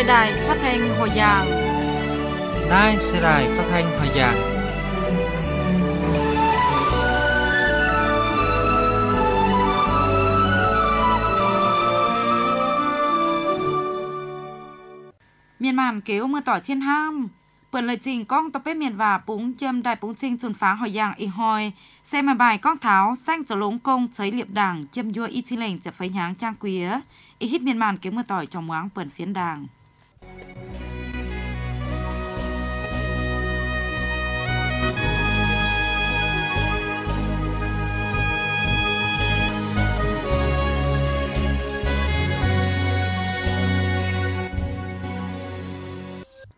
Thời đài phát thanh hồi giảng. Đài Thời đài phát thanh hồi giảng. miền màn kéo mưa tỏ thiên ham Bữa lời trình con tập miền và búng châm đài búng trinh chun phá hỏi giang y hoi. Xe mà bài con tháo xanh trở lống công chấy liệp đảng châm dua y thi lệnh chập phấy nháng trang quý Y hít miền màn kéo mưa tỏi trong ngoáng bẩn phiến đảng.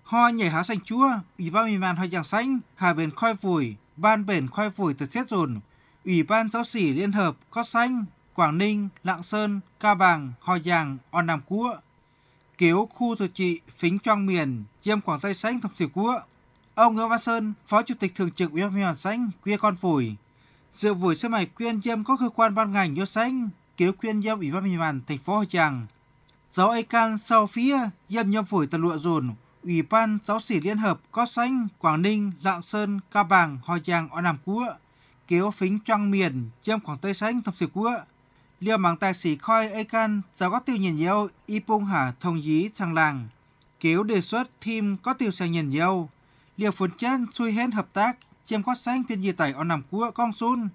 Ho nhảy há xanh chúa, Ủy ban miền màn hoa giảng xanh, Hà bền khoai phủi, Ban bền khoai phủi từ chết dồn, Ủy ban giáo sĩ liên hợp, có xanh, Quảng Ninh, Lạng Sơn, Ca Bàng, Hò Giàng, On Nam Cúa, cứu khu tự trị Phính Choang Miền, chiêm Quảng Tây Sánh Thập Sỉ Quốc. Ông Nguyễn Văn Sơn, Phó Chủ tịch Thường trực Ủy ban huyện Sánh, quyên con phủi. Dự buổi sơ mày quyên chiêm có cơ quan ban ngành do Sánh, cứu quyên chiêm Ủy ban huyện thành phố Hồ Tràng. Giáo ấy can sau phía, chiêm nhâm phủi tần lụa dồn, Ủy ban giáo sĩ Liên hợp có Sánh, Quảng Ninh, Lạng Sơn, ca Bằng, Hồ Tràng, Ở Nam Quốc. Kéo phính choang miền, chiêm Quảng Tây Sánh, Thập Sỉ Quốc 려망 다시 coi ấy can giáo có tiêu nhìn nhau y bung hả thông dí sang làng kéo đề xuất team có tiêu sang nhìn nhau liệu phun chân suy hên hợp tác chiêm có sáng biên di tẩy ở nằm cua con sun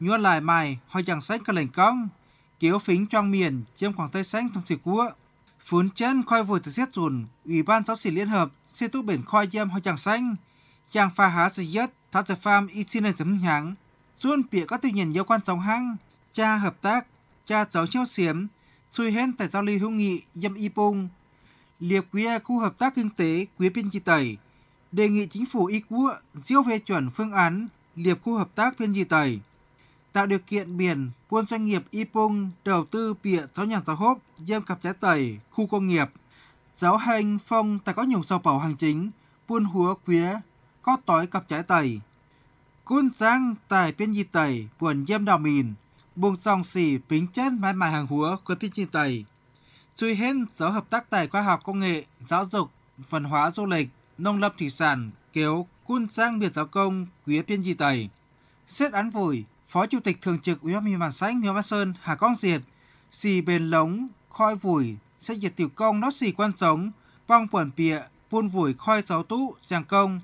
nhua lại mài hỏi chẳng sách cả lệnh cong kéo phính trong miền chiêm khoảng tây sáng thông xì cua phun chân coi vừa từ xét dùn ủy ban giáo sĩ liên hợp xe tu biển coi chiêm hỏi chẳng xanh chàng pha há sự nhất thắt pham y xin lên dấm nhãng xuân bịa các tiêu nhìn nhau quan sóng hang cha hợp tác cha cháu chéo xiếm, xui hén tại giao lưu hữu nghị dâm y bung. Liệp quía khu hợp tác kinh tế quía biên chi tẩy, đề nghị chính phủ y quốc diêu phê chuẩn phương án liệp khu hợp tác biên chi tẩy, tạo điều kiện biển buôn doanh nghiệp y bung đầu tư bịa cháu nhà giáo hốp dâm cặp trái tẩy khu công nghiệp. Giáo hành phong tại có nhiều sầu bảo hành chính, buôn húa quía, có tối cặp trái tẩy. Côn giang tại biên di tẩy buồn dâm đào mìn, buông song xỉ tính chất mãi mãi hàng húa của tin trình tẩy. suy hết giáo hợp tác tài khoa học công nghệ, giáo dục, văn hóa du lịch, nông lâm thủy sản, kéo cun sang biệt giáo công quý tiên di tẩy. Xét án vùi, Phó Chủ tịch Thường trực Ủy ban nhân dân xã Nguyễn Văn Sơn Hà Quang Diệt, xì bền lống, khoi vùi, sẽ diệt tiểu công nó xì quan sống, vong quẩn pịa, buôn vùi khoi giáo tú, giang công.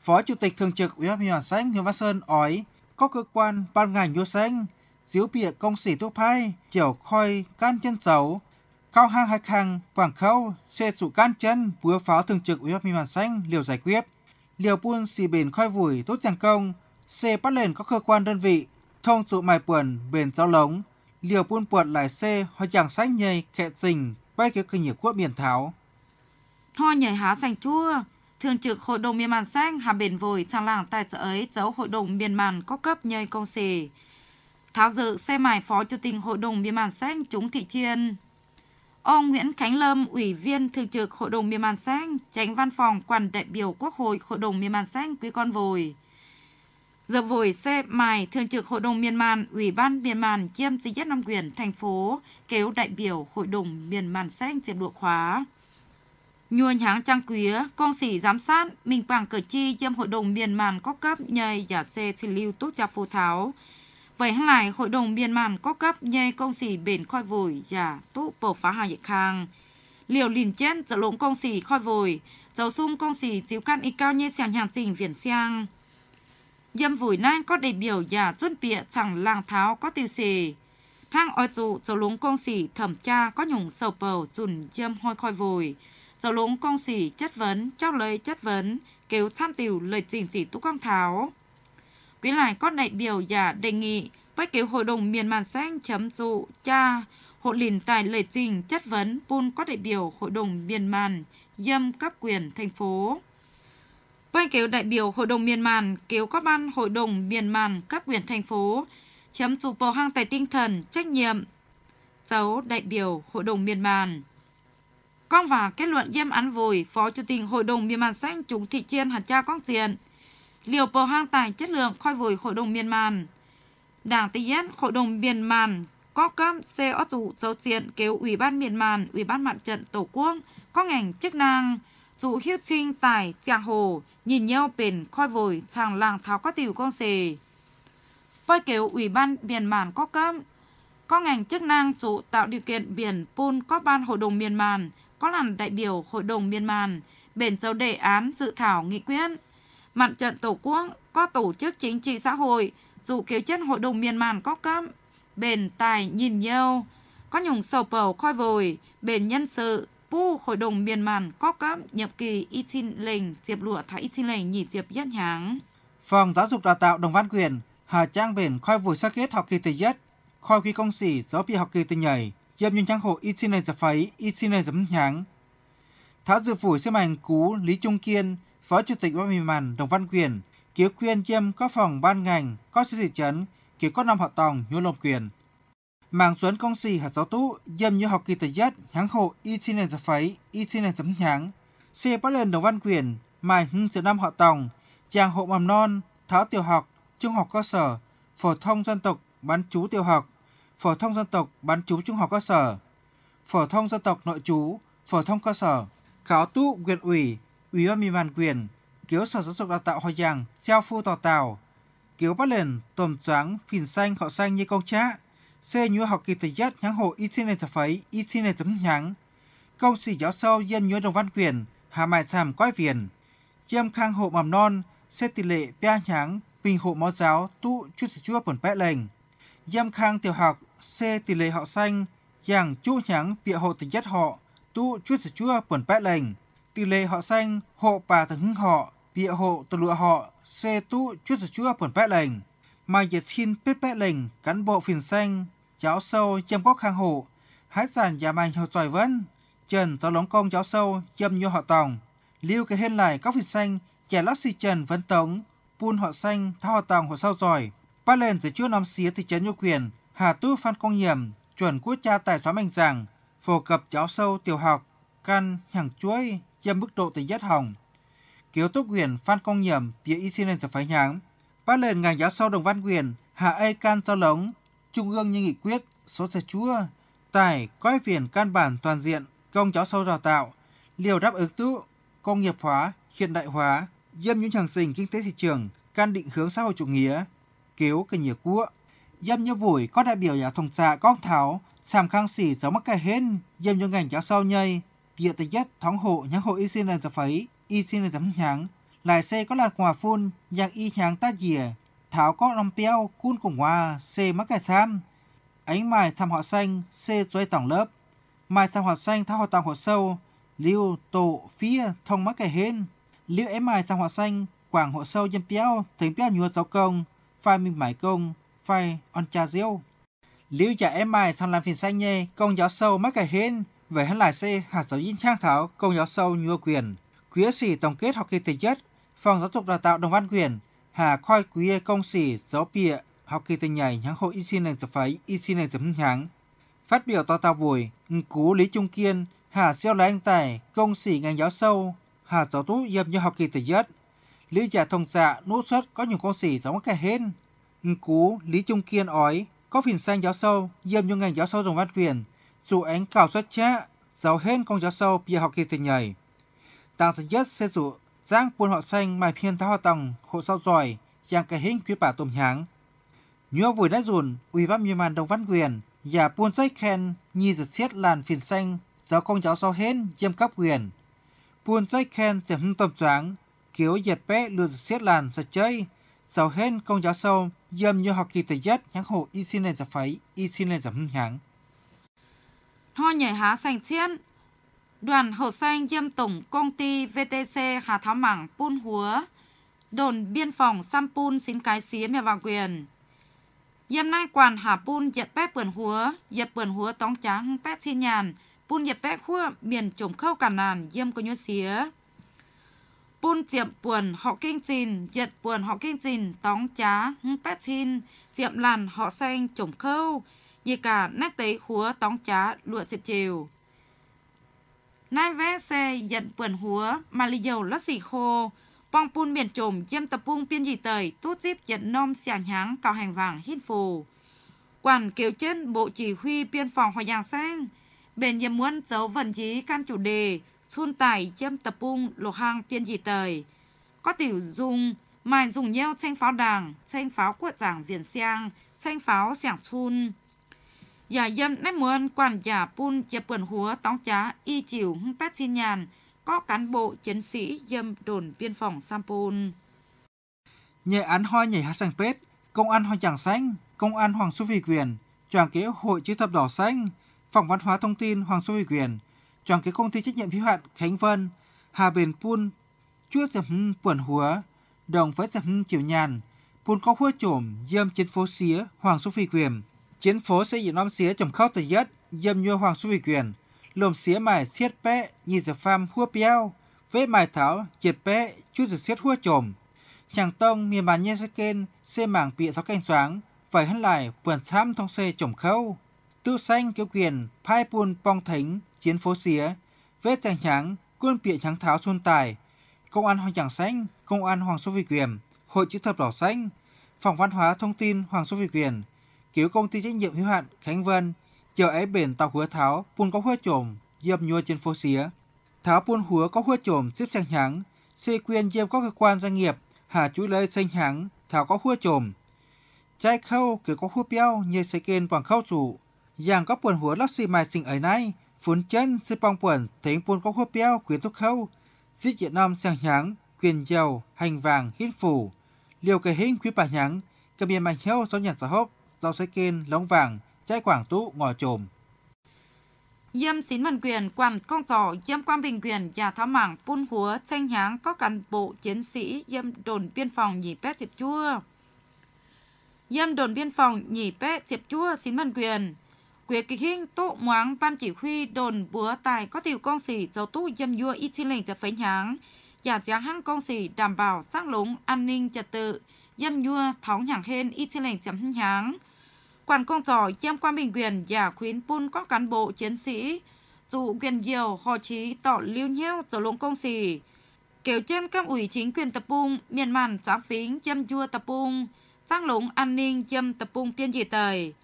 Phó Chủ tịch Thường trực Ủy ban nhân dân xã Nguyễn Văn Sơn ói, có cơ quan ban ngành vô xanh díu bịa công sĩ thuốc phai, chiều khôi can chân dấu, cao hang hạch hàng, quảng khâu, xe sụ can chân, vừa pháo thường trực ủy ban mi màn xanh, liều giải quyết. Liều buôn xì bền khoi vùi tốt giảng công, xe bắt lên các cơ quan đơn vị, thông sự mài quần, bền giao lống, liều buôn quật lại xe hoa chàng sách nhây, khẹ xình, bay cái kinh nhiệt quốc biển tháo. Hoa nhảy há sành chua, Thường trực Hội đồng miền Màn Sang Hà Bền vùi, sang làng tại chợ ấy cháu Hội đồng miền Màn có cấp nhơi công xì. Tháo dự xe mải Phó Chủ tịch Hội đồng Biên bản xanh chúng thị chiên. Ông Nguyễn Khánh Lâm, Ủy viên Thường trực Hội đồng Miền Bản xanh tránh văn phòng quản đại biểu Quốc hội Hội đồng Miền Bản xanh quý con vội Giờ vội xe mài Thường trực Hội đồng Miền Màn, Ủy ban Miền Màn chiêm chính nhất năm quyền thành phố, kéo đại biểu Hội đồng Miền Màn xanh diệp độ khóa. Nhua nháng trang quía, con sĩ giám sát, mình bảng cử tri chiêm Hội đồng Miền Màn có cấp nhầy giả xe thì lưu tốt cho phô tháo, Vậy hôm lại hội đồng biên màn có cấp nhê công sĩ bền khoai vội và tụ bộ phá hại khang. Liều liền chết giờ lộn công sĩ khoai vội, dẫu sung công sĩ chiếu căn y cao nhây sàn hàng trình viển xiang. Dâm vùi nan có đại biểu và chuẩn bịa chẳng làng tháo có tiêu xì. Thang oi trụ dầu lũng công sĩ thẩm tra có nhùng sầu bầu dùn dâm hoi khoai vội. Dầu lũng công sĩ chất vấn, trao lời chất vấn, kéo tham tiểu lời trình chỉ tú con tháo. Quý lại có đại biểu giả đề nghị với kiểu hội đồng miền màn xanh chấm dụ cha hội lìn tại lệ trình chất vấn buôn có đại biểu hội đồng miền màn dâm cấp quyền thành phố. Với kiểu đại biểu hội đồng miền màn kiểu các ban hội đồng miền màn cấp quyền thành phố chấm dụ bầu hang tài tinh thần trách nhiệm dấu đại biểu hội đồng miền màn. Con và kết luận giam án vùi, Phó Chủ tịch Hội đồng Miền Màn Xanh chúng thị chiên hạt cha con diện, liều bầu hang tài chất lượng khôi vùi hội đồng miền màn. Đảng tí yết hội đồng miền màn có cam xe ớt dụ dấu diện kêu Ủy ban miền màn, Ủy ban mặt trận Tổ quốc, có ngành chức năng, dụ hiếu trinh tài tràng hồ, nhìn nhau bền khôi vùi chàng làng tháo có tiểu con xề. Với kêu Ủy ban miền màn có cam, có ngành chức năng dụ tạo điều kiện biển Pun có ban hội đồng miền màn, có làn đại biểu hội đồng miền màn, bền dấu đề án dự thảo nghị quyết Mặt trận Tổ quốc có tổ chức chính trị xã hội, dù kiểu chất hội đồng miền màn có cấp, bền tài nhìn nhau, có nhùng sầu bầu khoi vồi, bền nhân sự, pu hội đồng miền màn có cấp nhiệm kỳ y xin lệnh diệp lụa thái y xin lệnh nhị diệp nhất nháng. Phòng giáo dục đào tạo Đồng Văn Quyền, Hà Trang bền khoi vùi sắc kết học kỳ thứ nhất, khoi khi công sĩ gió bị học kỳ thứ nhảy, dâm nhân trang hộ y xin lệnh giập phấy, y xin lệnh giấm nháng. Tháo dự phủ xem hành cú Lý Trung Kiên, Phó Chủ tịch Ủy ban Đồng Văn Quyền, kiến khuyên chiêm các phòng ban ngành, các xã thị trấn, kiến có năm họ tòng nhu lồng quyền. Mạng xuân công sĩ hạt giáo tú, dâm như học kỳ tài nhất, hãng hộ y xin này giả phấy, y xin này chấm nháng. Xe bắt lên Đồng Văn Quyền, mài hưng sự năm họ tòng, chàng hộ mầm non, tháo tiểu học, trung học cơ sở, phổ thông dân tộc, bán chú tiểu học, phổ thông dân tộc, bán chú trung học cơ sở, phổ thông dân tộc nội chú, phổ thông cơ sở, khảo tú, quyền ủy, Ủy ban Mì Màn Quyền, Kiếu Sở Giáo dục Đào tạo Hòa Giang, Giao Phu Tò tàu Kiếu Bắt lền Tồm Choáng, Phìn Xanh, Họ Xanh Như Công Trá, Xê Nhúa Học Kỳ Tây Nhất, Nháng Hồ Y Thiên Này Thập Phấy, Y Thiên Này Thấm Nháng, Công Sĩ Giáo Sâu dân Nhúa Đồng Văn Quyền, Hà Mài Sàm Quái Viền, Diêm Khang Hộ Mầm Non, Xê Tỷ Lệ Pia Nháng, Bình Hộ Mó Giáo, Tụ Chút Sì Chúa Bồn Bẽ Lệnh, Diêm Khang Tiểu Học, Xê Tỷ Lệ Họ Xanh, Giàng Chú Nháng Bịa Hộ Tây Nhất Họ, Tụ Chút Sì Chúa Bồn Bẽ Lệnh, tỷ lệ họ xanh, hộ bà thần hưng họ, bịa hộ từ lụa họ, xe tu chút giờ chúa phần bét lệnh. Mà dệt xin bết bét lệnh, cán bộ phiền xanh, cháo sâu chăm góc khang hộ, hái giản nhà mày họ tròi vẫn, trần gió lóng công cháo sâu chăm nhu họ tòng. Lưu cái hên lại các phiền xanh, trẻ lắc xì trần vấn tống, pun họ xanh, tháo họ tòng họ sau giỏi Ba lên giờ chúa năm xía thị trấn nhu quyền, hà tú phan công nhiệm, chuẩn quốc cha tài xóa mạnh giảng, phổ cập cháo sâu tiểu học, căn, nhẳng chuối, chiếm mức độ tính nhất hỏng. Kiều Túc Quyền Phan Công Nhậm phía y sinh lên sở phái nháng. phát lên ngành giáo sau đồng văn quyền hạ ây can giao lống. Trung ương như nghị quyết số xe chúa. Tài coi phiền căn bản toàn diện công giáo sau đào tạo. Liều đáp ứng tụ công nghiệp hóa, hiện đại hóa, dâm những hàng sinh kinh tế thị trường, can định hướng xã hội chủ nghĩa, kiếu cái nhiều cua. Dâm như vùi có đại biểu giáo thông xã con tháo, sàm khang xỉ giống mắc cả hên, dâm những ngành giáo sau nhây, tia tay nhất thắng hộ nhắc hội y xin là phấy y xin là tấm nháng lại xe có lạt hòa phun nhạc y nháng ta dìa tháo có lòng peo cun cùng hoa xe mắc kẻ sam ánh mài thăm họ xanh xe xoay tổng lớp mài thăm họ xanh tháo họ tàng họ sâu lưu tổ phía thông mắc kẻ hên lưu em mài thăm họ xanh quảng họ sâu dân peo tính peo nhuột giáo công phai minh mải công phai on cha diêu lưu giả em mài thăm làm phiền xanh nhê công giáo sâu mắc kẻ hên về hắn lại xe hạt giáo viên Trang Thảo, công giáo sâu Nhua Quyền, Quý sĩ tổng kết học kỳ thứ nhất, Phòng giáo dục đào tạo Đồng Văn Quyền, Hà khoai Quý công sĩ giáo bịa, học kỳ thứ nhảy nhắn hội y xin nền tập phái, y xin nền tập nhắn. Phát biểu to tao vùi, cú Lý Trung Kiên, Hà siêu lái anh tài, công sĩ ngành giáo sâu, Hà giáo tú dập như học kỳ thứ nhất. Lý giả dạ thông dạ, nút xuất có những công sĩ giống cả hên. Cú Lý Trung Kiên ói, có phiền sang giáo sâu, dập như ngành giáo sâu Đồng Văn Quyền, dù ánh cao xuất chế, giáo hên công giáo sâu bia học kỳ tình nhảy. Tàng thứ nhất sẽ dụ giang buôn họ xanh mài phiên tháo họ tầng hộ sau giỏi, giang cái hình quý bà tôm háng. Nhớ vùi đá dùn, ủy bác miền màn đồng văn quyền, và buôn dây khen nhì giật xiết làn phiền xanh, giáo công giáo sau hên dâm cấp quyền. Buôn dây khen giảm hưng tầm choáng, kiểu dệt bé lừa giật xiết làn sạch chơi, giáo hên công giáo sâu, dâm như học kỳ tình nhất nhắn hộ y xin lên giả phấy, y xin lên giảm hưng háng ho nhảy há sành chiết. Đoàn hậu xanh diêm tổng công ty VTC Hà Tháo Mảng Pun Húa, đồn biên phòng Sampun xin cái xí mẹ vàng quyền. Yêm nay quản hà pun dẹp bếp bườn húa, dẹp bườn húa tóng trắng bếp xin nhàn, pun dẹp bếp húa miền trộm khâu cả nàn yêm có nhớ xía. Pun diệm buồn họ kinh trình, dệt buồn họ kinh trình, tóng trá, bếp xin, diệm làn họ xanh trộm khâu, Dì cả nét tế húa tóng chá lụa dịp chiều. Nai vẽ xe dẫn vườn húa mà lì dầu lát xì khô. Bong pun biển trùm dâm tập bung biên dị tời tốt dịp dẫn nôm xẻng nháng cao hành vàng hít phù. Quản kiều chân bộ chỉ huy biên phòng Hòa Giang sang. bền nhầm muốn dấu vần dí can chủ đề xuân tải dâm tập bung lục hàng biên dị tời. Có tiểu dùng mài dùng nheo tranh pháo đảng, tranh pháo quật giảng viền xiang, tranh pháo xẻng chun. อย่าเยี่ยมในเมืองกวนอย่าปุ่นอย่าเปื่อนหัวต้องจ้าอีจิ๋ว pet dạ xin nhàn có cán bộ chiến sĩ dâm đồn biên phòng Sampun. Nhạy án hoa nhảy hát xanh pết, công an hoa tràng xanh, công an Hoàng Xu Huy Quyền, tràng kế hội chữ thập đỏ xanh, phòng văn hóa thông tin Hoàng Xu Huy Quyền, tràng kế công ty trách nhiệm hữu hạn Khánh Vân, Hà Bền Pun, chuốt dập quẩn húa, đồng với dập chiều nhàn, Pun có hua trổm dâm chiến phố xía Hoàng Xu Huy Quyền, chiến phố xây dựng năm xía chồng khóc từ giấc dâm nhua hoàng su quyền lồm xía mài xiết bé nhìn giờ pham hua bèo vế mài tháo chiệt bé chút giờ xiết hua chồm chàng tông miền màn nhân sẽ kênh xê mảng bịa sáu canh xoáng phải hân lại vườn xám thông xê chồng khâu tư xanh kiêu quyền phai buôn bong thính chiến phố xía vết chàng trắng quân bịa trắng tháo xuân tài công an hoàng chàng xanh công an hoàng su quyền hội chữ thập đỏ xanh phòng văn hóa thông tin hoàng su quyền kiểu công ty trách nhiệm hữu hạn Khánh Vân, chờ ấy bền tàu hứa tháo, buôn có hứa trồm, dịp nhua trên phố xía. Tháo buôn hứa có hứa trồm xếp sang hãng, xe quyền dịp có cơ quan doanh nghiệp, hà chú lời xanh hãng, tháo có hứa trồm. Trái khâu cứ có hứa béo như xe kênh bằng khâu chủ, dạng có buôn hứa lắc xì mài xình ở nay, phun chân xây bong buồn thấy buôn có hứa béo quyến thúc khâu, giết Việt Nam sang hãng, quyền dầu hành vàng, hít phủ, liều cái hình quý bà nhãng, cầm biển mạnh heo do nhận xã hốc rau sấy kên, lóng vàng, trái quảng tú, ngò trồm. dâm xín văn quyền, quản công trò, dâm quan bình quyền, nhà tháo mảng, bun húa, tranh háng, có cán bộ, chiến sĩ, dâm đồn biên phòng nhỉ pét chịp chua. dâm đồn biên phòng nhỉ pét chịp chua xín văn quyền. Quyệt kỳ hình tụ ngoáng ban chỉ huy đồn búa tài có tiểu công sĩ dấu tụ dâm vua y chi lệnh cho phế nháng Nhà giá hăng công sĩ đảm bảo xác lúng an ninh trật tự, dâm vua thóng nhảng hên y chi lệnh chấm háng Quản công giỏi Chiêm Quan Bình Quyền và khuyến pun các cán bộ chiến sĩ dụ quyền nhiều họ chí tỏ lưu nhau giờ luồng công xỉ. Kiểu trên các ủy chính quyền tập trung, miền màn giám phính châm chua tập trung, sang lũng an ninh châm tập trung biên dị tời.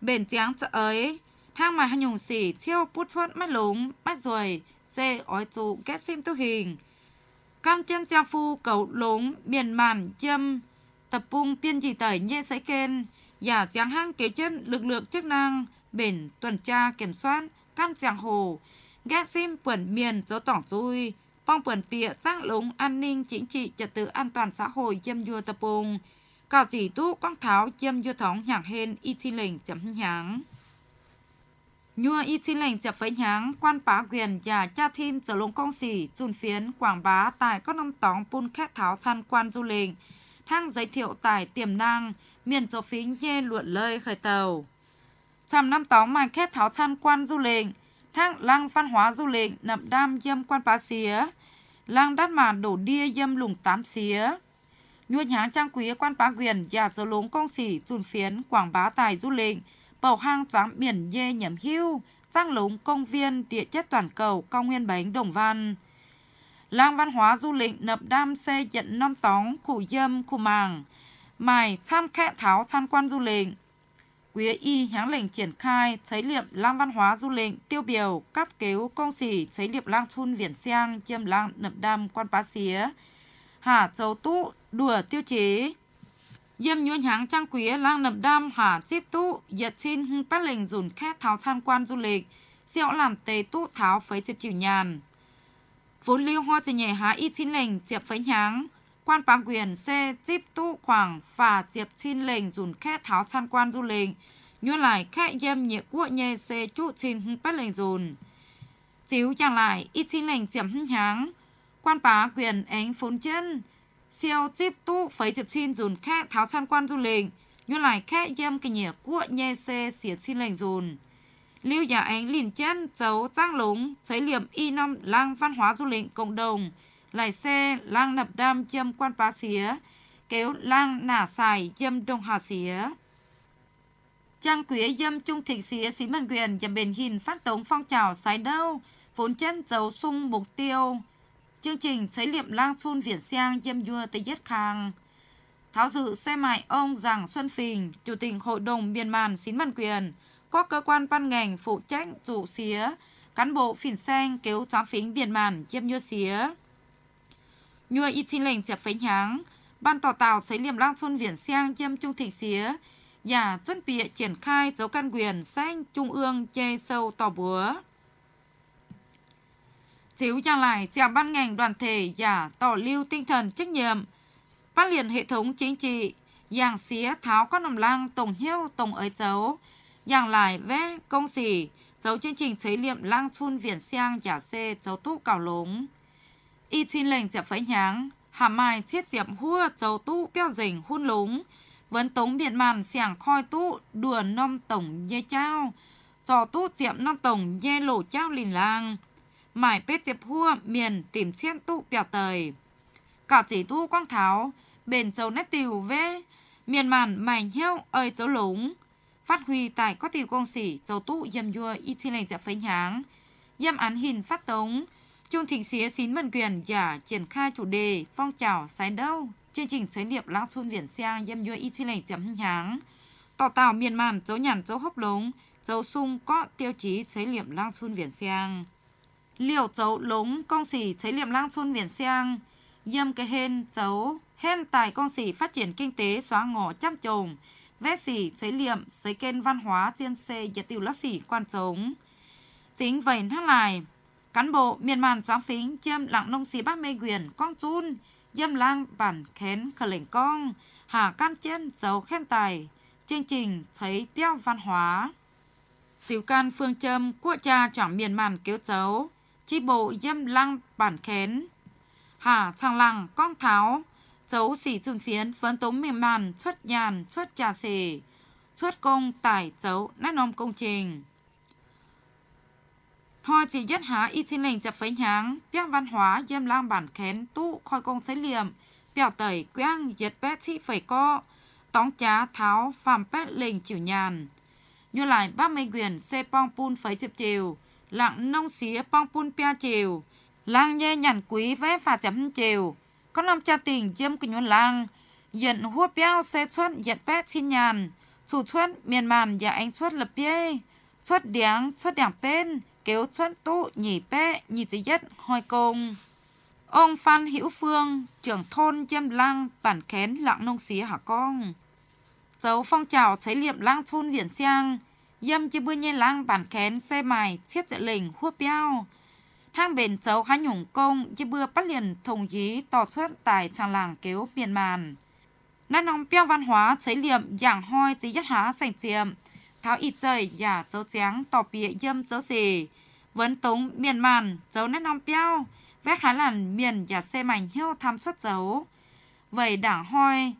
Bền tráng sợ ấy, hang mà hành nhùng xỉ thiêu bút xuất mắt lũng, mắt ruồi, xe ói trụ kết sim tu hình. Căn chân cha phu cầu lũng miền màn châm tập trung biên dị tời nhẹ sấy kênh giả dạ, giáng hang kế chân lực lượng chức năng biển tuần tra kiểm soát các giảng hồ ghét sim quần miền dấu tổng dui phong quần pịa giác lúng an ninh chính trị trật tự an toàn xã hội dâm dua tập bùng cao chỉ tu quang tháo dâm dua thống nhạc hên y chi lệnh chấm nháng nhua y chi lệnh chập phấy nháng quan bá quyền và cha thêm trở lông công sĩ chun phiến quảng bá tại các năm tóng pun khét tháo chăn quan du lịch hang giới thiệu tài tiềm năng, miền chỗ phí dê luận lơi khởi tàu. trăm năm tóng mà kết tháo tham quan du lịch, hang lăng văn hóa du lịch nậm đam dâm quan phá xía, lăng đát màn đổ đia dâm lùng tám xía. Nhuôi nháng trang quý quan phá quyền giả dấu lúng công sĩ trùn phiến quảng bá tài du lịch, bầu hang choáng biển dê nhầm hưu, trang lúng công viên địa chất toàn cầu cao nguyên bánh đồng văn làng văn hóa du lịch nập đam xe dựng năm tóng khu dâm khu màng mài tham khẽ tháo tham quan du lịch quý y hãng lệnh triển khai thấy liệm làng văn hóa du lịch tiêu biểu cấp cứu công sĩ thấy liệm lang chun viển sang chiêm lang nập đam quan bá xía hả dầu tú đùa tiêu chí Dâm nhuôn hãng trang quý lang nập đam hả chip tú giật xin hưng bát lệnh dùn khét tháo tham quan du lịch siêu làm tề tú tháo phế chịp chịu nhàn vốn lưu hoa chỉ nhảy há y chín lệnh diệp phánh nháng quan bang quyền xe tiếp tu khoảng và diệp chín lệnh dùn khe tháo chăn quan du lệnh như lại khe yêm nhẹ quốc nhẹ xe chú chín hưng bắt lệnh dùn chiếu chẳng lại y chín lệnh diệp hưng háng quan bá quyền ánh phốn chân siêu tiếp tu phấy diệp chín dùn khe tháo chăn quan du lệnh như lại khe yêm cái nhẹ quốc nhẹ xe xỉa chín lệnh dùn Lưu giả Ánh liền chân dấu Giang Lúng, Xấy Liềm Y Năm Lang Văn hóa Du lịch Cộng đồng, Lại Xe Lang Nập Đam Châm Quan Pá Xía, Kéo Lang Nả Xài châm Đông Hà Xía. Trang quý dâm trung thịnh xía xí mần quyền dầm bền hình phát tống phong trào sái đâu, vốn chân dấu sung mục tiêu. Chương trình Xấy Liệm Lang Xuân Viễn Sang Dâm Dua Tây Nhất Khang. Tháo dự xe mại ông Giàng Xuân Phình, Chủ tịch Hội đồng Miền Màn Xín Mần Quyền, các cơ quan ban ngành phụ trách chủ xía, cán bộ phỉnh xanh cứu chóng phính biển màn chiếm nhua xía. Nhua y chín lệnh chạp phánh háng, ban tỏ tàu xấy liềm lang xuân viển sang chiếm trung thịnh xía, và chuẩn bị triển khai dấu căn quyền sang trung ương chê sâu tỏ búa. Chiếu ra lại chèo ban ngành đoàn thể và tỏ lưu tinh thần trách nhiệm, phát liền hệ thống chính trị, giảng xía tháo các nằm lang tổng hiêu tổng ấy chấu, lại vé công sĩ dấu chương trình chế liệm lang chun viễn xiang giả xê dấu tú cào lúng. Y xin lệnh dẹp phẫy nháng, hà mai chiết dẹp hua dấu tú béo dình hun lúng. Vấn tống biệt màn sẻng khoi tú đùa non tổng dê trao. Trò tú diệm non tổng dê lộ trao lìn lang. Mải bết dẹp hua miền tìm chiên tú bèo tời. Cả chỉ tú quang tháo, bền dấu nét tiểu vê. Miền màn mài nheo ơi dấu lúng phát huy tại có tiểu công sĩ dầu tụ dâm dua y chi lệnh dạ phế nháng, dâm án hình phát tống, Trung Thịnh Xía xín mân quyền giả triển khai chủ đề phong trào sái đâu, chương trình giới niệm lão xuân viện sang dâm dua y chi lệnh chấm nháng, tỏ tạo miền màn dấu nhằn dấu hốc lống, dấu sung có tiêu chí giới niệm lao xuân viện sang. Liệu dấu lống công sĩ giới niệm lao xuân viện sang, dâm cái hên dấu hên tài công sĩ phát triển kinh tế xóa ngỏ chăm trồng, vét xỉ, giấy liệm, giấy khen văn hóa trên xe giật tiêu lát xỉ quan sống. Chính vậy hát lại, cán bộ miền màn gióng phính chiêm lặng nông sĩ bác mê quyền con chun, dâm lang bản khén khờ lệnh con, hà can trên dấu khen tài, chương trình thấy béo văn hóa. Diệu can phương châm quốc cha chẳng miền màn kéo dấu, chi bộ dâm lang bản khén, hà thằng làng con tháo, chấu xỉ chun phiến phấn tống mềm màn xuất nhàn xuất trà xỉ xuất công tải chấu nát nom công trình Hoa chỉ nhất há y sinh lệnh chập phấy nháng, biếc văn hóa diêm lang bản khén tụ khoi công xấy liềm, bèo tẩy quang giật bé thị phẩy co, tóng chá tháo phàm bé lệnh chịu nhàn. Như lại bác mây quyền xe pong pun phấy chịp chiều, lặng nông xía pong pun pia chiều, lang nhê nhàn quý vé phà chấm chiều, con làm cha tình chiêm của nhuận làng. dẫn hút béo xe xuất dẫn bét xin nhàn. Chủ xuất miền màn và anh xuất lập bê. Xuất điáng xuất đảng bên. Kéo xuất tụ nhỉ bê nhị dị nhất hoi công. Ông Phan Hữu Phương, trưởng thôn Chiêm Lăng, bản khén lạng nông xí hả con? Dấu phong trào cháy liệm lang thôn viện sang, dâm chi bươi nhiên lang bản khén xe mài, chiết dạy lình, hua beo, hang bền châu khá nhủng công chỉ bưa bắt liền thùng dí tỏ xuất tại trang làng kéo miền màn. Nên ông biêu văn hóa cháy liệm giảng hoi chỉ nhất há sành chiệm, tháo ít trời giả châu tráng tỏ bịa dâm châu xì. Vấn tống miền màn châu nét ông biêu, vét khá làn miền giả xe mảnh hiêu tham xuất dấu. Vậy đảng hoi,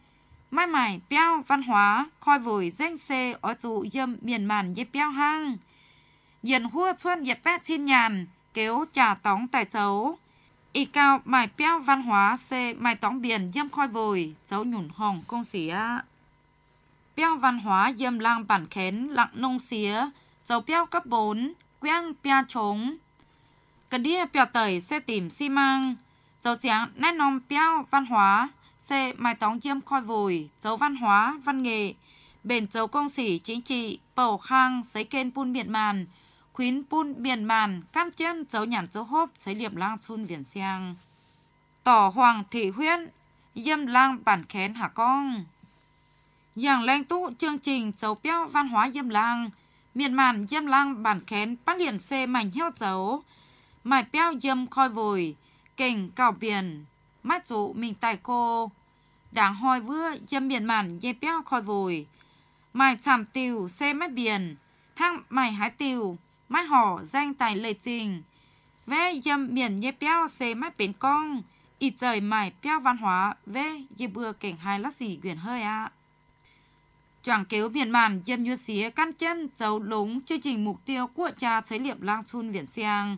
mai mải biêu văn hóa khoi vùi danh xe ở trụ dâm miền màn dê biêu hang. Yên hua xuân dẹp bét xin nhàn, kéo trà tóng tài chấu. Y cao mài béo văn hóa xe mài tóng biển dâm khoai vùi, cháu nhủn hồng công xỉa, Béo văn hóa dâm lang bản khén lặng nông xía, cháu béo cấp 4, quang béo trống. Cần đi béo tẩy xe tìm xi măng, cháu chán nét nông béo văn hóa, xe mài tóng dâm khoai vùi, cháu văn hóa, văn nghệ. Bền cháu công sĩ chính trị, bầu khang, giấy kênh buôn miệt màn, khuyến bun biển màn căn chân dấu nhàn dấu hốp giấy liềm lang chun viền xiang tỏ hoàng thị huyên yêm lang bản khén hạ con giảng lên tụ chương trình dấu béo văn hóa yêm lang miền màn yêm lang bản khén bắt liền xê mảnh heo dấu mải béo yêm khoi vùi kình cào biển mắt dụ mình tài cô đảng hoi vưa yêm miền màn yêm béo khoi vùi mài chạm tiêu xe mắt biển thang mài hái tiêu mai hò danh tài lệ trình. Về dâm miền nhé béo xe mai bến con, ít trời mải béo văn hóa về dê bừa cảnh hai lát xì quyền hơi ạ. À. Choảng kéo miền màn dâm nhuân xía căn chân dấu lúng chương trình mục tiêu của cha xấy liệm lang chun viện siang.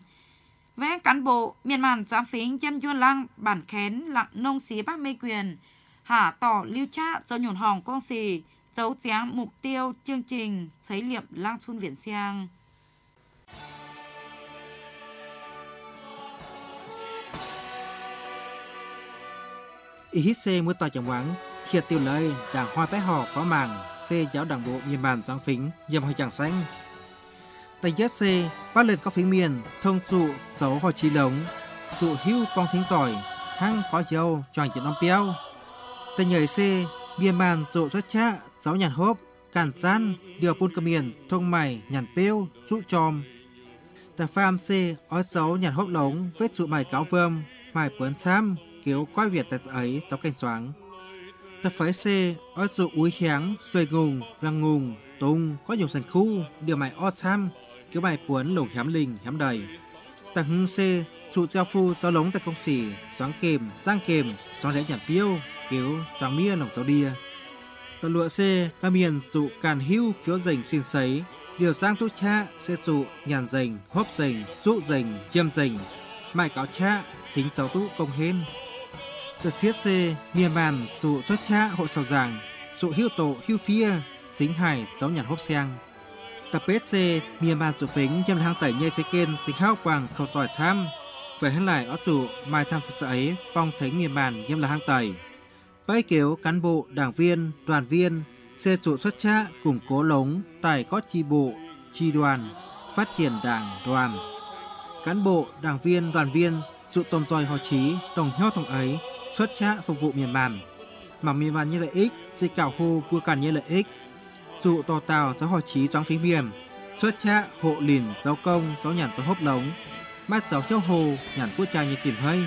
Vé cán bộ miền màn giám phính dâm nhuân lang bản khén lặng nông xí bác mê quyền. hạ tỏ lưu cha cho nhổn hòn con xì dấu dáng mục tiêu chương trình xấy liệm lang chun viện siang. hít IHC mua ta chẳng quán khiệt tiêu lời đảng hoa bé hò phó màng xe giáo đảng bộ miền bản giáng phính nhầm hồi chẳng xanh tay giác xê bác lên các phính miền thông dụ dấu hồi trí lống dụ hưu bong thính tỏi hăng có dâu choàng chỉ năm peo tay nhảy xê miền bản dụ xuất chạ dấu nhàn hốp cản gian điều bôn cầm miền thông mày nhàn peo dụ tròm ta pham xê ói dấu nhàn hốp lống vết dụ mày cáo vơm mày bướn xám kiểu coi Việt tật ấy cháu kênh choáng. Tập phái C, ớt dù úi kháng, xuôi ngùng, vang ngùng, tung, có nhiều sành khu, điều mày o sam, kiểu bài cuốn lầu hiám lình, hiám đầy. Tầng hưng C, trụ treo phu, gió lống tại công xỉ, xoáng kềm, giang kềm, xoáng lẽ nhảm piêu, kiểu xoáng mía nồng cháu đìa Tầng lụa C, ca miền, trụ càn hưu, phiếu rình xin sấy, điều giang tu cha, sẽ trụ, nhàn rình, hốp rình, trụ rình, chiêm rình, mày cáo cha, xính cháu tu công hên tật siết xê mia bàn dụ xuất cha hộ sầu giảng dụ hiu tổ hiu phía dính hải gió nhàn hốc sen tập bết xê mia bàn dụ phính nhâm hang tẩy nhây xê kên dính hao vàng khẩu tỏi sam về hết lại ó dụ mai sam sật ấy vong thấy mia bàn nhâm là hang tẩy bãi kéo cán bộ đảng viên đoàn viên xe dụ xuất cha củng cố lống tài có chi bộ chi đoàn phát triển đảng đoàn cán bộ đảng viên đoàn viên dụ tôm dòi họ chí tổng heo tổng ấy xuất trạ phục vụ miền bản, mà miền bản như lợi ích, sẽ cào hô vua cản như lợi ích. Dụ tò tàu gió hỏi trí trong phính miền, xuất trạ hộ lìn gió công gió nhàn gió hốp lống, mát gió châu hồ nhàn quốc trai như xỉn hơi.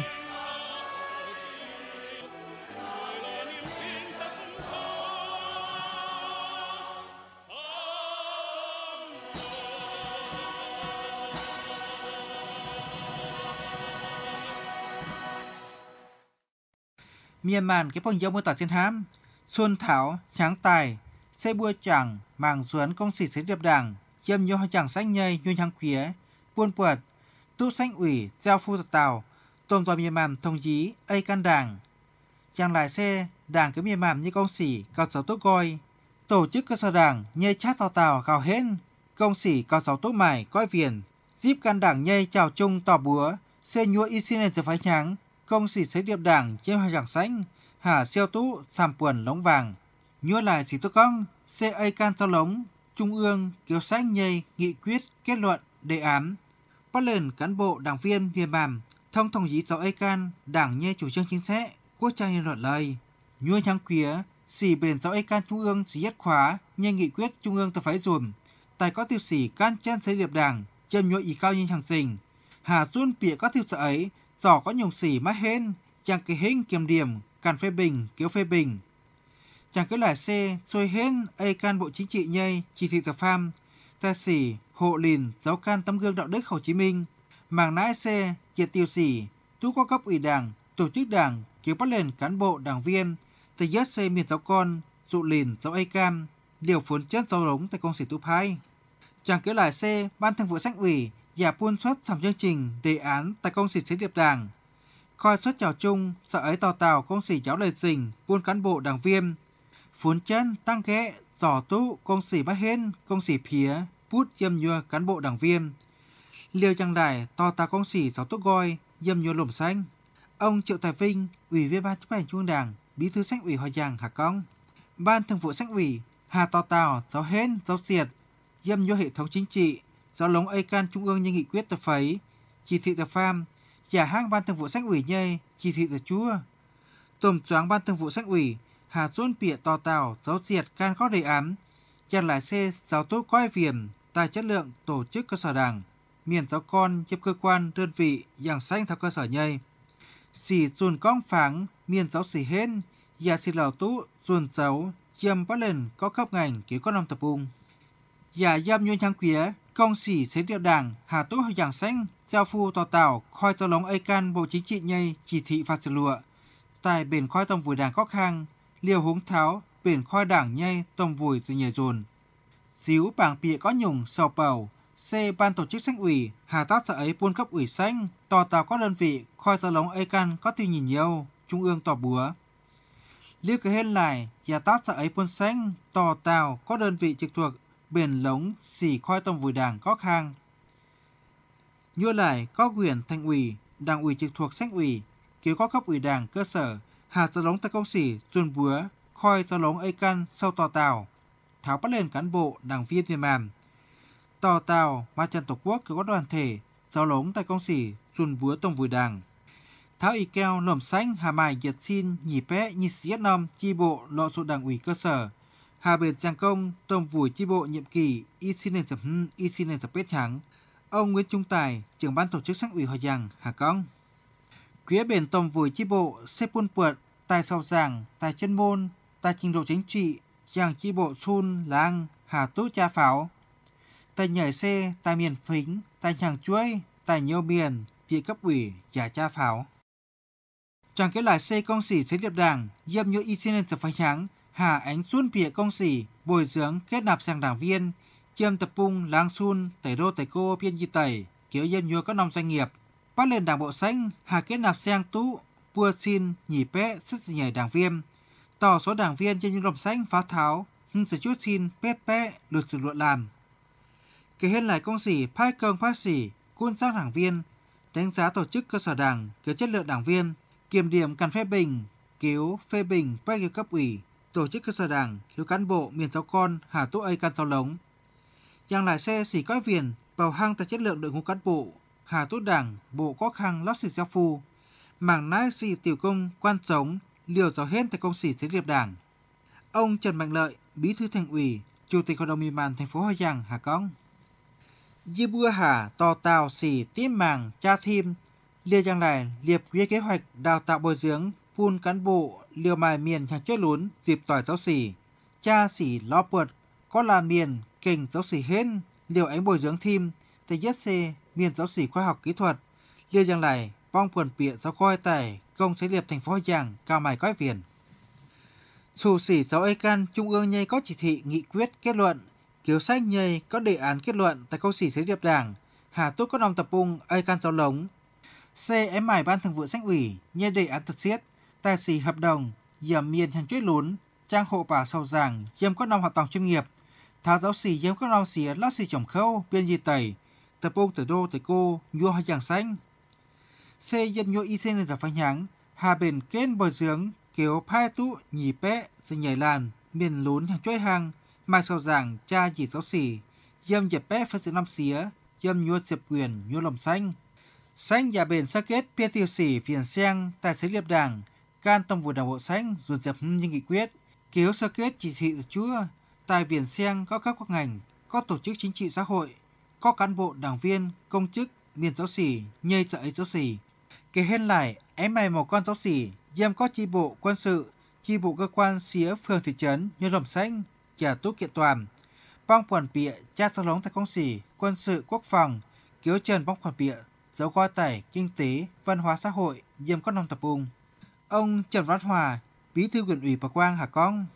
miên cái phong dâu mô tạt trên hám, xuân thảo, tráng tài, xe bua chẳng, màng duấn công sĩ xế điệp đảng, châm nhô chẳng sách nhây nhuôn hăng khía, buôn quật, tu sách ủy, giao phu tạc tàu, tôn do miên màn thông chí ây can đảng. Chẳng lại xe, đảng cái miên màn như công sĩ, cao sở tốt coi, tổ chức cơ sở đảng, nhây chát tàu tàu gào hên, công sĩ cao sở tốt mải, coi viền, díp can đảng nhây chào chung tỏ búa, xe nhua y xin giờ phái nháng công sĩ xế điệp đảng chế hai giảng sánh, hà xeo tú xàm quần lóng vàng, nhua lại sĩ tư công, CA can sao lóng, trung ương kéo sách nhây nghị quyết kết luận đề án. Bắt lên cán bộ đảng viên viên màm, thông thông dí giáo A can đảng nhê chủ trương chính sách, quốc trang nhân luận lời, nhua trắng quía, xỉ bền giáo A can trung ương xí nhất khóa, nhê nghị quyết trung ương tập phái dùm, tài có tiêu sĩ can chân xế điệp đảng, châm nhua ý cao như thằng sình. Hà run bịa các tiêu sở ấy Giỏ có nhung sỉ mát hên, chẳng cái hình kiềm điểm, càn phê bình, kiểu phê bình. Chẳng cái lại xe, xôi hên, ây can bộ chính trị nhây, chỉ thị tập pham, ta xỉ hộ lìn, giáo can tấm gương đạo đức Hồ Chí Minh, màng nãi xe, triệt tiêu xỉ tú có cấp ủy đảng, tổ chức đảng, kiểu bắt lên cán bộ, đảng viên, tây giết xe miền giáo con, dụ lìn, giáo ây can điều phốn chất giáo rống tại công sĩ tú phai. Chẳng kiểu lại xe, ban thường vụ sách ủy, dẹp buôn xuất sầm chương trình đề án tại công sĩ xí điệp đảng. Coi xuất chào chung, sợ ấy tào tào công sĩ giáo lời dình, buôn cán bộ đảng viên. Phún chân, tăng ghẽ, giỏ tú, công sĩ bác hên, công sĩ phía, bút dâm nhua cán bộ đảng viên. Liêu chẳng đài, to tà công sĩ giáo tốt goi, dâm nhua lùm xanh. Ông Triệu Tài Vinh, Ủy viên Ban chấp hành Trung Đảng, Bí thư sách ủy Hòa Giang, Hà Công. Ban thường vụ sách ủy, Hà To Tào, Giáo Hên, Giáo Diệt, dâm nhua hệ thống chính trị, do lống ấy can trung ương như nghị quyết tập phấy, chỉ thị tập pham, giả hang ban thường vụ sách ủy nhây, chỉ thị tập chúa. Tổng choáng ban thường vụ sách ủy, hà xuân bịa tò tào, giáo diệt can khó đề án, chăn lại xe giáo tốt coi viểm, tài chất lượng tổ chức cơ sở đảng, miền giáo con chấp cơ quan đơn vị dạng xanh theo cơ sở nhây. Xỉ dùn con pháng, miền giáo xỉ hên, giả xỉ lão tú, dùn giáo, chiêm bắt lên có khắp ngành kế con năm tập ung. Giả giam nhuôn trang quía, Công sĩ Thế điệu Đảng Hà Tố Hồ Giảng Xanh Giao phu tòa tảo khoai cho lóng ây can Bộ Chính trị nhây chỉ thị phạt sửa lụa. Tại biển khoai tổng vùi đảng có khang liều húng tháo, biển khoai đảng nhây tổng vùi từ nhảy dồn. xíu bảng bịa có nhùng sầu bầu, C. Ban tổ chức sách ủy, Hà Tát sở ấy buôn cấp ủy xanh, tòa tàu có đơn vị, khoai sở lóng ây can có tiêu nhìn nhiều, trung ương tòa búa. Liêu cái hên lại, Hà Tát sở ấy buôn xanh, tòa tàu có đơn vị trực thuộc biển lống xì khoai tông vùi đảng có khang Nhua lại có quyền thành ủy, đảng ủy trực thuộc sách ủy, kiểu có cấp ủy đảng cơ sở, hạ ra lống tại công xỉ, chuồn búa, khoi ra lống ây căn sau tò tàu, tháo bắt lên cán bộ, đảng viên việt màm. Tò tàu, ma trận tổ quốc có đoàn thể, giao lống tại công xỉ, chuồn búa tông vùi đảng tháo y keo lòm xanh hà mài giật xin nhì pé nhì xiết năm chi bộ lộ sổ đảng ủy cơ sở Hà Bệt Giang Công, Tổng vùi chi bộ nhiệm kỳ Isineng Sập Hưng, Isineng Sập Bết Trắng, ông Nguyễn Trung Tài, trưởng ban tổ chức sáng ủy Hòa Giang, Hà Cong. Quỹ bền Tổng vùi chi bộ xếp quân phượt tài sau giảng, tài chân môn, tài trình độ chính trị, giảng chi bộ xuân Lang, Hà Tú Cha Pháo. Tài nhảy xe, tài miền phính, tài nhàng chuối, tài nhiều miền, vị cấp ủy, giả cha pháo. Chẳng kể lại xe công sĩ xế liệp đảng, dâm như Isineng Sập Phái Trắng, Hạ Ánh Xuân Pịa Công Sỉ bồi dưỡng kết nạp sang đảng viên, chiêm tập trung lang xuân tẩy rô tẩy cô biên di tẩy, kiểu dân nhua các nông doanh nghiệp. Bắt lên đảng bộ xanh, hạ kết nạp sang tú, vua xin nhỉ pé sức nhảy đảng viên. Tỏ số đảng viên trên những rồng xanh phá tháo, nhưng sự chút xin pé pé được sự luận làm. Kể hết lại công sĩ phai cường phát sĩ, quân sát đảng viên, đánh giá tổ chức cơ sở đảng, cái chất lượng đảng viên, kiểm điểm cần phê bình, cứu phê bình, bác cấp ủy, tổ chức cơ sở đảng thiếu cán bộ miền giáo con Hà Tố Ây Can Sao Lống. Yang lại xe xỉ cõi viền vào hang tại chất lượng đội ngũ cán bộ Hà Tố Đảng bộ có khăn lót xỉ giáo phu mảng nái xỉ tiểu công quan sống liều gió hết tại công xỉ chiến nghiệp đảng. Ông Trần Mạnh Lợi, Bí thư Thành ủy, Chủ tịch Hội đồng Mì Màn thành phố Hoa Giang, Hà cống Dì bưa hà to tàu xỉ tím màng cha thim, lia giang lại liệt ghế kế hoạch đào tạo bồi dưỡng phun cán bộ liều mài miền hàng chết lún dịp tỏi giáo xỉ. Cha xỉ lo bượt, có là miền kình giáo xỉ hên, liều ánh bồi dưỡng thêm, thầy giết xe miền giáo xỉ khoa học kỹ thuật. Liều giang lại, bong quần bịa giáo coi tải, công xế liệp thành phố Giang, cao mài quái viền. Chủ sĩ giáo Ây Can, Trung ương nhây có chỉ thị nghị quyết kết luận, kiếu sách nhây có đề án kết luận tại công sĩ xế liệp đảng, Hà Túc có đồng tập bung Ây Can giáo lống. C. Ém mải ban thường vụ sách ủy, nhây đề án thật siết, tài xỉ hợp đồng, giảm miền hàng chuyết lún, trang hộ bà sau giảng, giảm có năm hoạt động chuyên nghiệp, tháo giáo xỉ giảm có năm xỉ lát xì trồng khâu, biên di tẩy, tập ôn tử đô tử cô, nhua hoa giảng xanh. Xe giảm nhua y xe sinh là phanh nháng, hà bền kết bờ dưỡng, kéo phai tụ nhì pẹ, dành nhảy làn, miền lún hàng chuyết hàng, mai sau giảng, cha chỉ giáo xỉ, giảm dẹp pẹ phát dưỡng năm xía, giảm nhua diệp quyền, nhua lồng xanh. Xanh giả bền xa kết, pia tiêu sỉ phiền xeng, tài xế liệp đảng, can tâm vụ Đảng Bộ Sánh ruột dập những nghị quyết, ký hiếu sơ kết chỉ thị chúa, tài viển sen các cấp các ngành, các tổ chức chính trị xã hội, các cán bộ đảng viên, công chức, niên giáo sĩ, nhây trợ ấy giáo sĩ. Kể hên lại, em mày một con giáo sĩ, giam có chi bộ quân sự, chi bộ cơ quan xía phường thị trấn, như lòng xanh, trả tốt kiện toàn. Bong quản bịa, cha sáng lóng tại công sĩ, quân sự, quốc phòng, kiếu trần bong quản bịa, dấu qua tải, kinh tế, văn hóa xã hội, giam có nông tập ung. Ông Trần Văn Hòa, Bí thư quyền ủy Bà Quang Hà Con.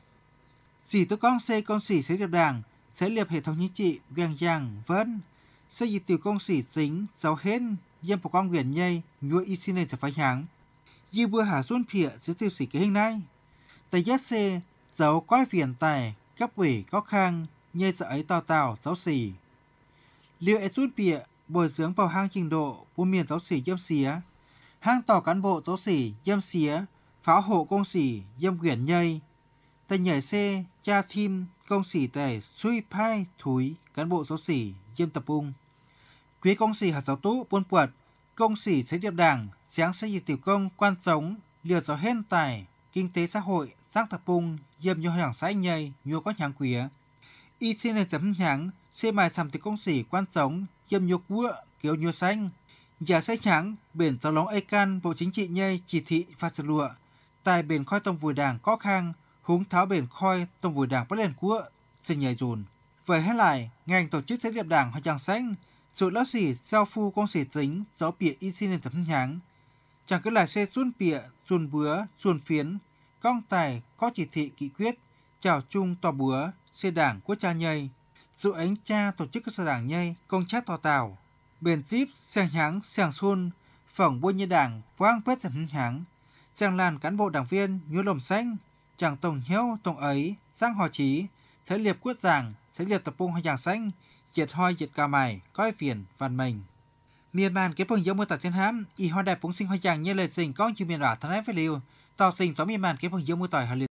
Sĩ tôi con xây con sĩ sẽ điệp đảng, sẽ lập hệ thống chính trị gàng giang vân. Xây dịch tiểu công sĩ chính, giáo hên, dâm Bà Quang nguyện nhây, nhuôi y xin nền sẽ phái hãng. Dì bữa hà xuân phịa sẽ tiêu sĩ kế hình này. tại giác xê giáo quái phiền tài, cấp ủy có khang, nhây sợ ấy tào tào, giáo sĩ. Liệu ấy xuân phịa, bồi dưỡng vào hang trình độ, vô miền giáo sĩ dâm xía, hang tỏ cán bộ tố sĩ, dâm xía, phá hộ công sĩ, dâm quyển nhây. Tây nhảy xe, cha thim, công sĩ tề suy phai, thúi, cán bộ tố sĩ, dâm tập ung. Quý công sĩ hạt giáo tú buôn quật, công sĩ xây điệp đảng, sáng xây dựng tiểu công quan sống, liều gió hên tài, kinh tế xã hội, giác tập ung, dâm nhu hàng xã nhây, nhu có nhàng quía. Y xin này chấm nhàng, xe mài sầm từ công sĩ quan sống, dâm nhu vua, kiểu nhu xanh, Giả sẽ trắng biển giáo lóng can Bộ Chính trị nhây chỉ thị phát sơ lụa. Tài biển khoai tông vùi đảng có khang, húng tháo biển khoai tông vùi đảng bất lên cua, sinh nhảy dùn. Vậy hết lại, ngành tổ chức xét liệp đảng hoặc chẳng sách, sự lão xỉ giao phu con xỉ chính gió bịa y xin lên thấm nháng. Chẳng cứ lại xe xuân bịa, xuân bứa, xuân phiến, công tài có chỉ thị kỷ quyết, chào chung tòa búa, xe đảng của cha nhây. Sự ánh cha tổ chức cơ sở đảng nhây, công chát tòa tàu bền díp sang hãng sang xôn phỏng buôn như đảng quang quét giảm hãng sang làn cán bộ đảng viên như lồng xanh chẳng tổng hiếu tổng ấy sang hò chí sẽ liệp quyết giảng sẽ liệp tập trung hoa giảng xanh diệt hoi diệt cà mày coi phiền văn mình Myanmar kế phương giống mô tả trên hám y hoa đẹp búng sinh hoa chàng như lời sinh con chư miền đỏ thân ái phải liều, tạo sinh gió Myanmar kế phương giống mô tỏi hà liệt.